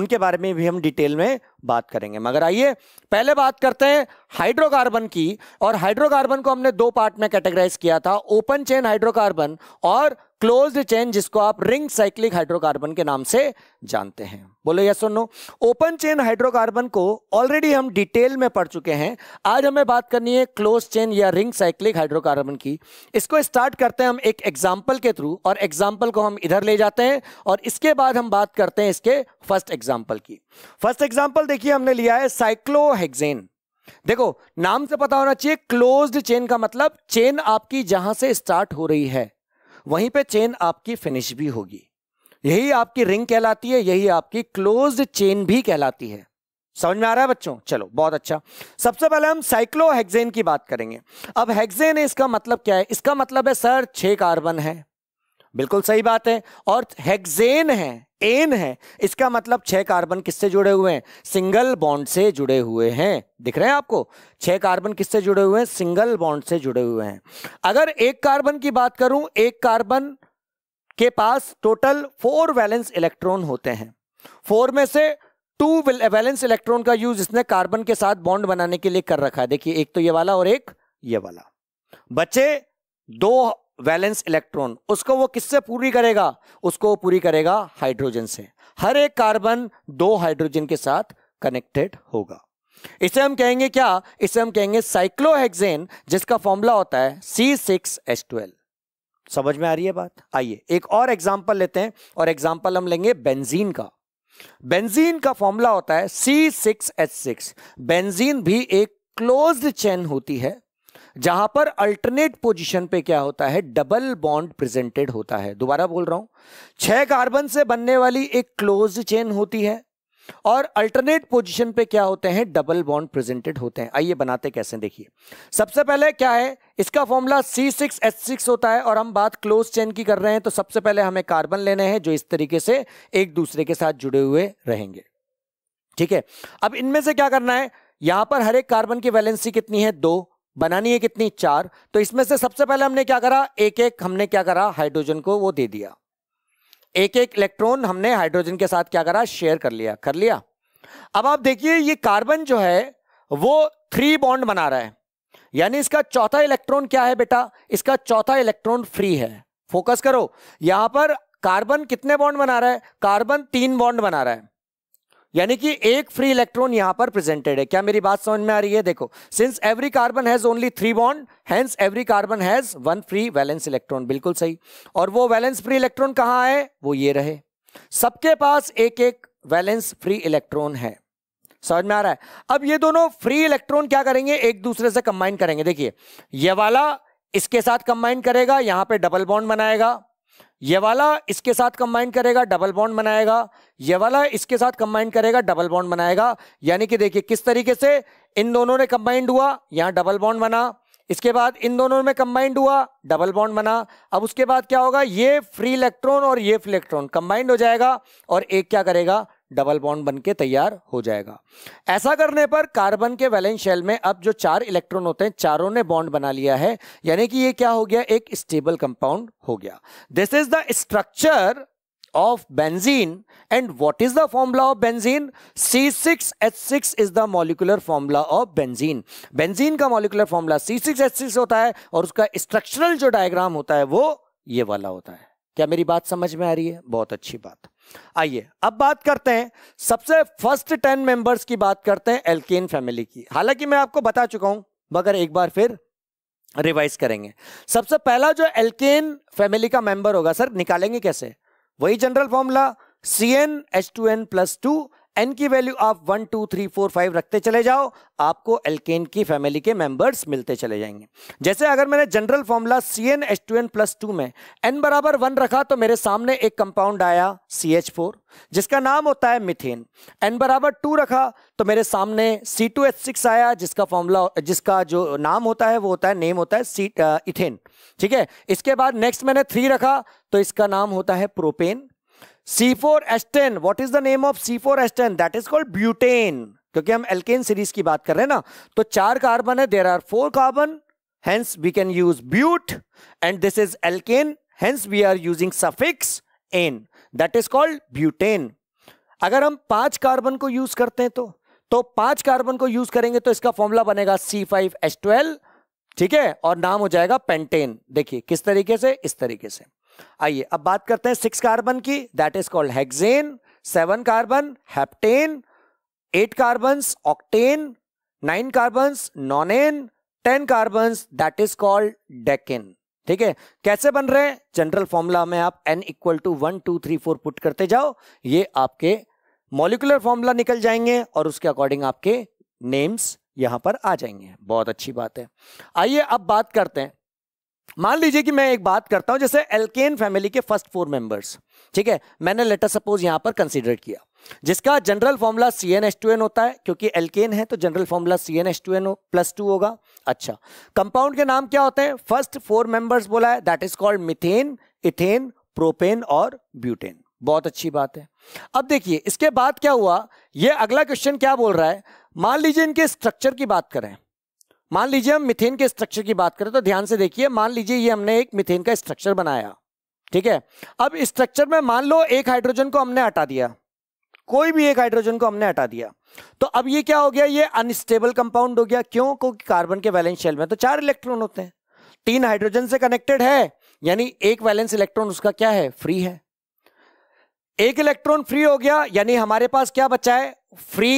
उनके बारे में भी हम डिटेल में बात करेंगे मगर आइए पहले बात करते हैं हाइड्रोकार्बन की और हाइड्रोकार्बन को हमने दो पार्ट में कैटेगराइज किया था ओपन चेन हाइड्रोकार्बन और क्लोज्ड चेन जिसको आप रिंग साइक्लिक हाइड्रोकार्बन के नाम से जानते हैं बोलो यस सुनो ओपन चेन हाइड्रोकार्बन को ऑलरेडी हम डिटेल में पढ़ चुके हैं आज हमें बात करनी है क्लोज चेन या रिंग साइक्लिक हाइड्रोकार्बन की इसको स्टार्ट करते हैं हम एक एग्जाम्पल के थ्रू और एग्जाम्पल को हम इधर ले जाते हैं और इसके बाद हम बात करते हैं इसके फर्स्ट एग्जाम्पल की फर्स्ट एग्जाम्पल देखिए हमने लिया है साइक्लोहेगेन देखो नाम से पता होना चाहिए क्लोज्ड चेन का मतलब चेन आपकी जहां से स्टार्ट हो रही है वहीं पे चेन आपकी फिनिश भी होगी यही आपकी रिंग कहलाती है यही आपकी क्लोज चेन भी कहलाती है समझ में आ रहा है बच्चों चलो बहुत अच्छा सबसे पहले हम साइक्लोहेक्सेन की बात करेंगे अब हेक्सेन इसका मतलब क्या है इसका मतलब है सर छह कार्बन है बिल्कुल सही बात है और हेक्सेन है एन है इसका मतलब छह कार्बन किससे जुड़े हुए हैं सिंगल बॉन्ड से जुड़े हुए हैं दिख रहे हैं आपको छह कार्बन किससे जुड़े हुए हैं सिंगल बॉन्ड से जुड़े हुए हैं अगर एक कार्बन की बात करूं एक कार्बन के पास टोटल फोर वैलेंस इलेक्ट्रॉन होते हैं फोर में से टू वैलेंस इलेक्ट्रॉन का यूज इसने कार्बन के साथ बॉन्ड बनाने के लिए कर रखा है देखिए एक तो ये वाला और एक ये वाला बचे दो वैलेंस इलेक्ट्रॉन उसको वो किससे पूरी करेगा उसको वो पूरी करेगा हाइड्रोजन से हर एक कार्बन दो हाइड्रोजन के साथ कनेक्टेड होगा इसे हम कहेंगे क्या इसे हम कहेंगे साइक्लोहेक्सेन जिसका फॉर्मूला होता है सी सिक्स एच ट्वेल्व समझ में आ रही है बात आइए एक और एग्जाम्पल लेते हैं और एग्जाम्पल हम लेंगे बेंजीन का बेंजीन का फॉर्मूला होता है C six H six benzene भी एक क्लोज्ड चेन होती है जहां पर अल्टरनेट पोजीशन पे क्या होता है डबल बॉन्ड प्रेजेंटेड होता है दोबारा बोल रहा हूं छह कार्बन से बनने वाली एक क्लोज चेन होती है और अल्टरनेट पोजीशन पे क्या होते हैं डबल बॉन्ड प्रेजेंटेड होते हैं आइए बनाते कैसे देखिए सबसे पहले क्या है इसका फॉर्मूला C6H6 होता है और हम बात क्लोज चेन की कर रहे हैं तो सबसे पहले हमें कार्बन लेने हैं जो इस तरीके से एक दूसरे के साथ जुड़े हुए रहेंगे ठीक है अब इनमें से क्या करना है यहां पर हर एक कार्बन की वैलेंसी कितनी है दो बनानी है कितनी चार तो इसमें से सबसे पहले हमने क्या करा एक एक हमने क्या करा हाइड्रोजन को वो दे दिया एक एक इलेक्ट्रॉन हमने हाइड्रोजन के साथ क्या करा शेयर कर लिया कर लिया अब आप देखिए ये कार्बन जो है वो थ्री बॉन्ड बना रहा है यानी इसका चौथा इलेक्ट्रॉन क्या है बेटा इसका चौथा इलेक्ट्रॉन फ्री है फोकस करो यहां पर कार्बन कितने बॉन्ड बना रहा है कार्बन तीन बॉन्ड बना रहा है यानी कि एक फ्री इलेक्ट्रॉन यहां पर प्रेजेंटेड है क्या मेरी बात समझ में आ रही है देखो since every carbon has only three bond hence every carbon has one free valence electron बिल्कुल सही और वो वैलेंस फ्री इलेक्ट्रॉन कहां है वो ये रहे सबके पास एक एक वैलेंस फ्री इलेक्ट्रॉन है समझ में आ रहा है अब ये दोनों फ्री इलेक्ट्रॉन क्या करेंगे एक दूसरे से कंबाइन करेंगे देखिए ये वाला इसके साथ कंबाइन करेगा यहां पे डबल बॉन्ड बनाएगा ये वाला इसके साथ कंबाइन करेगा डबल बॉन्ड बनाएगा ये वाला इसके साथ कंबाइन करेगा डबल बॉन्ड बनाएगा यानी कि देखिए किस तरीके से इन दोनों ने कंबाइंड हुआ यहां डबल बॉन्ड बना इसके बाद इन दोनों में कंबाइंड हुआ डबल बॉन्ड बना अब उसके बाद क्या होगा ये फ्री इलेक्ट्रॉन और ये फ्री इलेक्ट्रॉन कंबाइंड हो जाएगा और एक क्या करेगा डबल बॉन्ड बनके तैयार हो जाएगा ऐसा करने पर कार्बन के वैलेंस शेल में अब जो चार इलेक्ट्रॉन होते हैं चारों ने बॉन्ड बना लिया है यानी कि ये क्या हो गया एक स्टेबल कंपाउंड हो गया this is the structure what is the formula of benzene C six H six is the molecular formula of benzene benzene का सिक्स एच सिक्स होता है और उसका स्ट्रक्चरल जो डायग्राम होता है वो ये वाला होता है क्या मेरी बात समझ में आ रही है बहुत अच्छी बात आइए अब बात करते हैं सबसे फर्स्ट टेन मेंबर्स की बात करते हैं एल्केन फैमिली की हालांकि मैं आपको बता चुका हूं मगर एक बार फिर रिवाइज करेंगे सबसे पहला जो एल्केन फैमिली का मेंबर होगा सर निकालेंगे कैसे वही general formula C N H two N plus two N की वैल्यू आप one two three four five रखते चले जाओ आपको एल्केन की फैमिली के मेंबर्स मिलते चले जाएंगे जैसे अगर मैंने general formula C N H two N plus two में एन बराबर वन रखा तो मेरे सामने एक कंपाउंड आया सी एच फोर जिसका नाम होता है मिथेन एन बराबर टू रखा तो मेरे सामने सी टू एच सिक्स आया जिसका फॉर्मूला जिसका जो नाम होता है वो होता है नेम होता है सी इथेन uh, ठीक है इसके बाद नेक्स्ट मैंने थ्री रखा तो इसका नाम होता है propane C4H10 what is the name of C4H10 that is called butane क्योंकि हम एल्केन सीरीज की बात कर रहे हैं ना तो चार कार्बन है there are four carbon hence we can use but and this is alkane hence we are using suffix ane that is called butane अगर हम पांच कार्बन को यूज करते हैं तो तो पांच कार्बन को यूज करेंगे तो इसका फॉर्मूला बनेगा C5H12 ठीक है और नाम हो जाएगा पेंटेन देखिए किस तरीके से इस तरीके से आइए अब बात करते हैं सिक्स कार्बन की that is called hexane seven carbon heptane eight carbon octane nine carbons nonane ten carbon that is called decane ठीक है कैसे बन रहे हैं जनरल फॉर्मूला में आप n equal to one two three four put करते जाओ ये आपके मॉलिकुलर फॉर्मूला निकल जाएंगे और उसके अकॉर्डिंग आपके नेम्स यहां पर आ जाएंगे बहुत अच्छी बात है आइए अब बात करते हैं मान लीजिए कि मैं एक बात करता हूं जैसे एल्केन फैमिली के फर्स्ट फोर मेंबर्स ठीक है मैंने लेटर सपोज यहां पर कंसिडर किया जिसका general formula C N S two N होता है क्योंकि एल्केन है तो general formula C N S two N plus two होगा अच्छा कंपाउंड के नाम क्या होते हैं फर्स्ट फोर मेंबर्स बोला है that is called methane ethane propane और ब्यूटेन बहुत अच्छी बात है अब देखिए इसके बाद क्या हुआ ये अगला क्वेश्चन क्या बोल रहा है मान लीजिए इनके स्ट्रक्चर की बात करें मान लीजिए हम मिथेन के स्ट्रक्चर की बात करें तो ध्यान से देखिए मान लीजिए ये हमने एक मिथेन का स्ट्रक्चर बनाया ठीक है अब स्ट्रक्चर में मान लो एक हाइड्रोजन को हमने हटा दिया कोई भी एक हाइड्रोजन को हमने हटा दिया तो अब ये क्या हो गया ये अनस्टेबल कंपाउंड हो गया क्यों क्योंकि कार्बन के वैलेंस शेल में तो चार इलेक्ट्रॉन होते हैं तीन हाइड्रोजन से कनेक्टेड है यानी एक वैलेंस इलेक्ट्रॉन उसका क्या है फ्री है एक इलेक्ट्रॉन फ्री हो गया यानी हमारे पास क्या बचा है free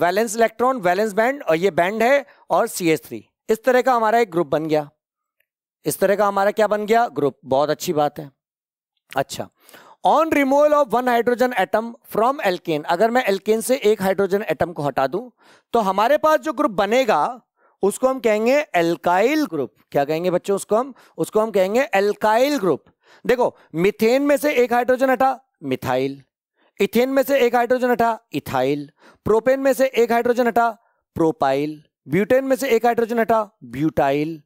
valence electron valence band और ये बैंड है और सी एस थ्री इस तरह का हमारा एक ग्रुप बन गया इस तरह का हमारा क्या बन गया ग्रुप बहुत अच्छी बात है अच्छा on removal of one hydrogen atom from alkane अगर मैं एल्केन से एक हाइड्रोजन एटम को हटा दूं तो हमारे पास जो ग्रुप बनेगा उसको हम कहेंगे एल्काइल ग्रुप क्या कहेंगे बच्चों उसको हम उसको हम कहेंगे एल्काइल ग्रुप देखो मिथेन में से एक हाइड्रोजन हटा मिथाइल इथेन में से एक हाइड्रोजन हटा इथाइल प्रोपेन में से एक हाइड्रोजन हटा प्रोपाइल ब्यूटेन में से एक हाइड्रोजन हटा ब्यूटाइल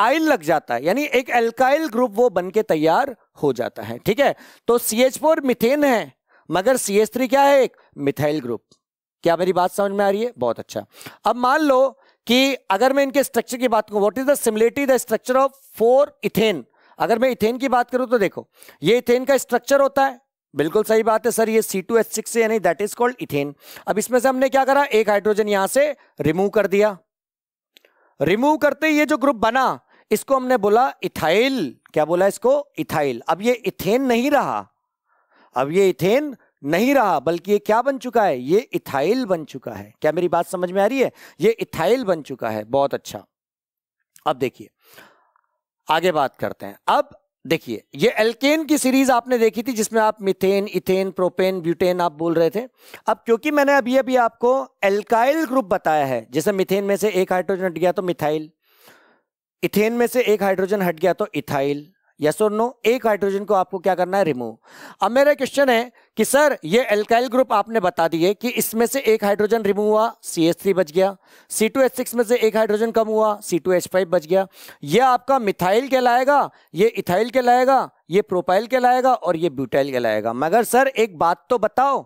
आइल लग जाता है यानी एक एल्काइल ग्रुप वो बन के तैयार हो जाता है ठीक है तो सी एच फोर मिथेन है मगर सी एच थ्री क्या है एक मिथाइल ग्रुप क्या मेरी बात समझ में आ रही है बहुत अच्छा अब मान लो कि अगर मैं इनके स्ट्रक्चर की बात करूं what is the similarity the structure of four ethane अगर मैं इथेन की बात करूं तो देखो ये इथेन का स्ट्रक्चर होता है बिल्कुल सही बात है सर ये सी टू एच सिक्स यानी दैट इज कॉल्ड इथेन अब इसमें से हमने क्या करा एक हाइड्रोजन यहां से रिमूव कर दिया रिमूव करते ये जो ग्रुप बना इसको हमने बोला इथाइल क्या बोला इसको इथाइल अब ये इथेन नहीं रहा अब ये इथेन नहीं रहा बल्कि ये क्या बन चुका है ये इथाइल बन चुका है क्या मेरी बात समझ में आ रही है ये इथाइल बन चुका है बहुत अच्छा अब देखिए आगे बात करते हैं अब देखिए ये एल्केन की सीरीज आपने देखी थी जिसमें आप मिथेन इथेन प्रोपेन ब्यूटेन आप बोल रहे थे अब क्योंकि मैंने अभी अभी आपको एल्काइल ग्रुप बताया है जैसे मिथेन में से एक हाइड्रोजन हट गया तो मिथाइल इथेन में से एक हाइड्रोजन हट गया तो इथाइल यस और नो एक हाइड्रोजन को आपको क्या करना है रिमूव अब मेरा क्वेश्चन है कि सर ये एल्काइल ग्रुप आपने बता दिए कि इसमें से एक हाइड्रोजन रिमूव हुआ सी एस थ्री बच गया सी टू एच सिक्स में से एक हाइड्रोजन कम हुआ सी टू एच फाइव बच गया ये आपका मिथाइल कहलाएगा ये इथाइल कहलाएगा ये प्रोपाइल कहलाएगा और ये ब्यूटाइल कहलाएगा मगर सर एक बात तो बताओ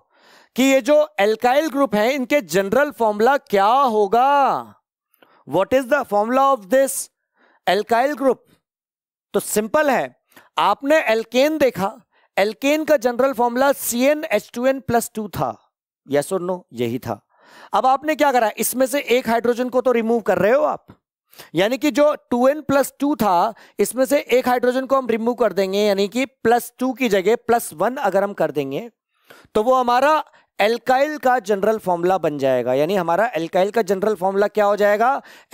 कि ये जो एल्काइल ग्रुप है इनके जनरल फॉर्मूला क्या होगा what is the formula of this alkyl group तो सिंपल है आपने एल्केन देखा एल्केन का general formula C N H two N plus two था यस और नो यही था अब आपने क्या करा इसमें से एक हाइड्रोजन को तो रिमूव कर रहे हो आप यानी कि जो 2n प्लस टू था इसमें से एक हाइड्रोजन को हम रिमूव कर देंगे यानी कि प्लस टू की जगह प्लस वन अगर हम कर देंगे तो वो हमारा एल्काइल का जनरल फॉर्मूला बन जाएगा यानी हमारा एल्काइल का जनरल फॉर्मूला क्या हो जाएगा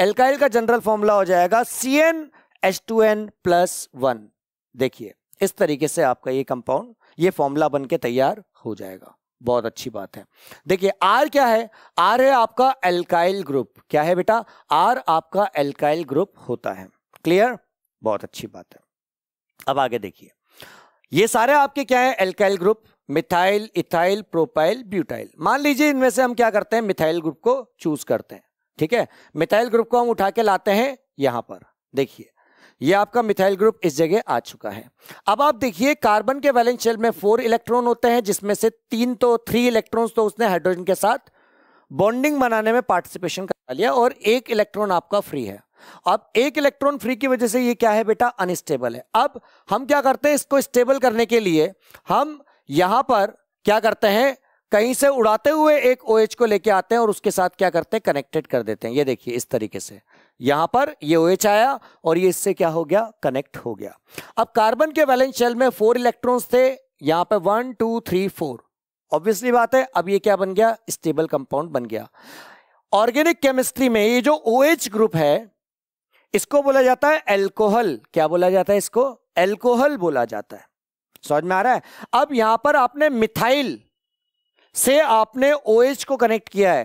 एल्काइल का जनरल फॉर्मूला हो जाएगा C N H two N plus one देखिए इस तरीके से आपका ये कंपाउंड ये फॉर्मूला बन के तैयार हो जाएगा बहुत अच्छी बात है देखिए आर क्या है आर है आपका एल्काइल ग्रुप क्या है बेटा आर आपका एल्काइल ग्रुप होता है क्लियर बहुत अच्छी बात है अब आगे देखिए ये सारे आपके क्या है alkyl group methyl ethyl propyl butyl मान लीजिए इनमें से हम क्या करते हैं मिथाइल ग्रुप को चूज करते हैं ठीक है मिथाइल ग्रुप को हम उठा के लाते हैं यहां पर देखिए ये आपका मिथाइल ग्रुप इस जगह आ चुका है अब आप देखिए कार्बन के वैलेंस शेल में फोर इलेक्ट्रॉन होते हैं जिसमें से तीन तो थ्री इलेक्ट्रॉन्स तो उसने हाइड्रोजन के साथ बॉन्डिंग बनाने में पार्टिसिपेशन कर लिया और एक इलेक्ट्रॉन आपका फ्री है अब एक इलेक्ट्रॉन फ्री की वजह से ये क्या है बेटा अनस्टेबल है अब हम क्या करते हैं इसको स्टेबल करने के लिए हम यहां पर क्या करते हैं कहीं से उड़ाते हुए एक ओ OH को लेके आते हैं और उसके साथ क्या करते हैं कनेक्टेड कर देते हैं ये देखिए इस तरीके से यहां पर ये ओ OH आया और ये इससे क्या हो गया कनेक्ट हो गया अब कार्बन के वैलेंस शेल में फोर इलेक्ट्रॉन्स थे यहां पे one two three four obviously बात है अब ये क्या बन गया स्टेबल कंपाउंड बन गया ऑर्गेनिक केमिस्ट्री में ये जो ओ OH ग्रुप है इसको बोला जाता है एल्कोहल क्या बोला जाता है इसको एल्कोहल बोला जाता है समझ में आ रहा है अब यहां पर आपने मिथाइल से आपने ओ OH को कनेक्ट किया है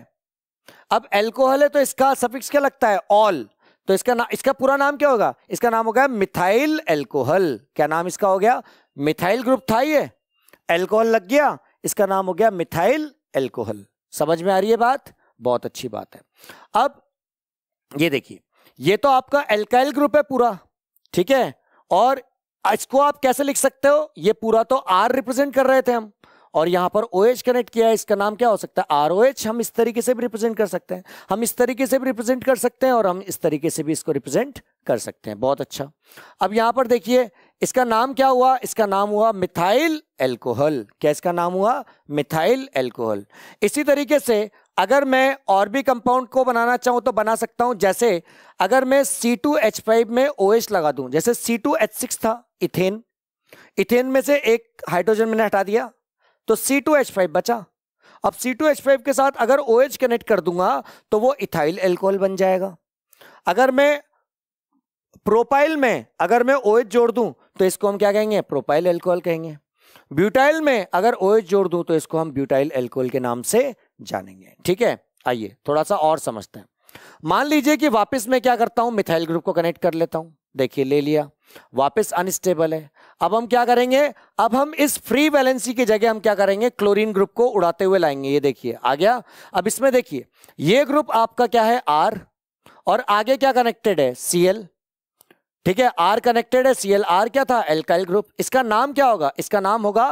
अब एल्कोहल है तो इसका सफिक्स क्या लगता है ऑल तो इसका ना इसका पूरा नाम क्या होगा इसका नाम होगा मिथाइल एल्कोहल क्या नाम इसका हो गया मिथाइल ग्रुप था ये एल्कोहल लग गया इसका नाम हो गया मिथाइल एल्कोहल समझ में आ रही है बात बहुत अच्छी बात है अब ये देखिए ये तो आपका एल्काइल ग्रुप है पूरा ठीक है और इसको आप कैसे लिख सकते हो ये पूरा तो आर रिप्रेजेंट कर रहे थे हम और यहाँ पर ओ OH कनेक्ट किया है इसका नाम क्या हो सकता है आर OH हम इस तरीके से भी रिप्रेजेंट कर सकते हैं हम इस तरीके से भी रिप्रेजेंट कर सकते हैं और हम इस तरीके से भी इसको रिप्रेजेंट कर सकते हैं बहुत अच्छा अब यहाँ पर देखिए इसका नाम क्या हुआ इसका नाम हुआ मिथाइल एल्कोहल क्या इसका नाम हुआ मिथाइल एल्कोहल इसी तरीके से अगर मैं और भी कंपाउंड को बनाना चाहूँ तो बना सकता हूँ जैसे अगर मैं सी टू एच फाइव में ओ OH लगा दूँ जैसे सी टू एच सिक्स था इथेन इथेन में से एक हाइड्रोजन मैंने हटा दिया तो सी टू एच फाइव बचा अब सी टू एच फाइव के साथ अगर ओ OH एच कनेक्ट कर दूंगा तो वो इथाइल एल्कोहल बन जाएगा अगर मैं प्रोपाइल में अगर मैं ओ OH जोड़ दूं तो इसको हम क्या कहेंगे प्रोपाइल एल्कोहल कहेंगे ब्यूटाइल में अगर ओ OH जोड़ दूं तो इसको हम ब्यूटाइल एल्कोहल के नाम से जानेंगे ठीक है आइए थोड़ा सा और समझते हैं मान लीजिए कि वापस मैं क्या करता हूं मिथाइल ग्रुप को कनेक्ट कर लेता हूं देखिए ले लिया वापस अनस्टेबल है अब हम क्या करेंगे अब हम इस फ्री वैलेंसी की जगह हम क्या करेंगे क्लोरीन ग्रुप को उड़ाते हुए लाएंगे ये देखिए आ गया अब इसमें देखिए ये ग्रुप आपका क्या है आर और आगे क्या कनेक्टेड है सी एल ठीक है आर कनेक्टेड है सी आर क्या था एल्काइल ग्रुप इसका नाम क्या होगा इसका नाम होगा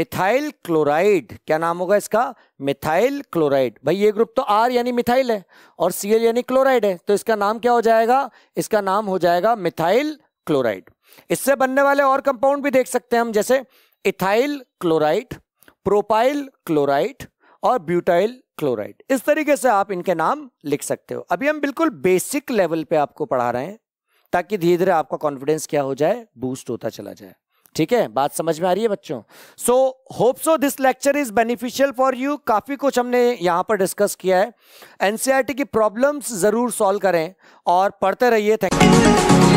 मिथाइल क्लोराइड क्या नाम होगा इसका मिथाइल क्लोराइड भाई ये ग्रुप तो आर यानी मिथाइल है और सी यानी क्लोराइड है तो इसका नाम क्या हो जाएगा इसका नाम हो जाएगा मिथाइल क्लोराइड इससे बनने वाले और कंपाउंड भी देख सकते हैं हम जैसे इथाइल क्लोराइड प्रोपाइल क्लोराइड और ब्यूटाइल क्लोराइड इस तरीके से आप इनके नाम लिख सकते हो अभी हम बिल्कुल बेसिक लेवल पे आपको पढ़ा रहे हैं ताकि धीरे धीरे आपका कॉन्फिडेंस क्या हो जाए बूस्ट होता चला जाए ठीक है बात समझ में आ रही है बच्चों so hope so this lecture is beneficial for you काफी कुछ हमने यहाँ पर डिस्कस किया है एनसीआरटी e की प्रॉब्लम्स जरूर सॉल्व करें और पढ़ते रहिए थैंक यू